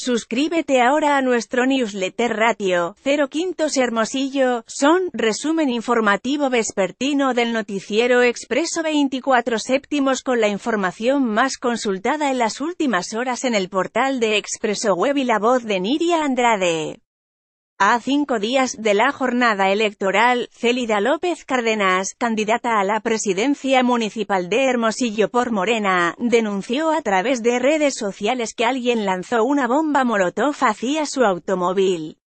Suscríbete ahora a nuestro newsletter Ratio 05 Hermosillo, son, resumen informativo vespertino del noticiero Expreso 24 séptimos con la información más consultada en las últimas horas en el portal de Expreso Web y la voz de Nidia Andrade. A cinco días de la jornada electoral, Célida López Cárdenas, candidata a la presidencia municipal de Hermosillo por Morena, denunció a través de redes sociales que alguien lanzó una bomba molotov hacia su automóvil.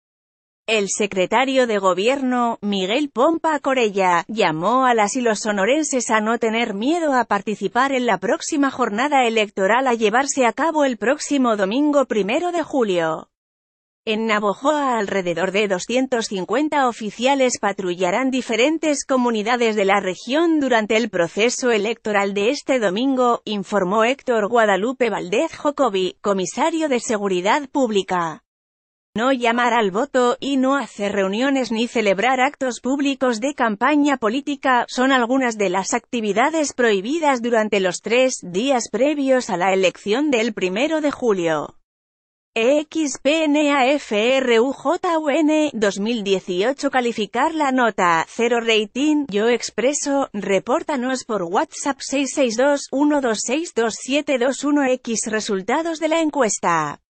El secretario de Gobierno, Miguel Pompa Corella, llamó a las y los sonorenses a no tener miedo a participar en la próxima jornada electoral a llevarse a cabo el próximo domingo primero de julio. En Navojoa alrededor de 250 oficiales patrullarán diferentes comunidades de la región durante el proceso electoral de este domingo, informó Héctor Guadalupe Valdez Jocobi, comisario de Seguridad Pública. No llamar al voto y no hacer reuniones ni celebrar actos públicos de campaña política son algunas de las actividades prohibidas durante los tres días previos a la elección del primero de julio xpnafrujn 2018 Calificar la nota 0 rating Yo Expreso Repórtanos por WhatsApp 662 126 X Resultados de la encuesta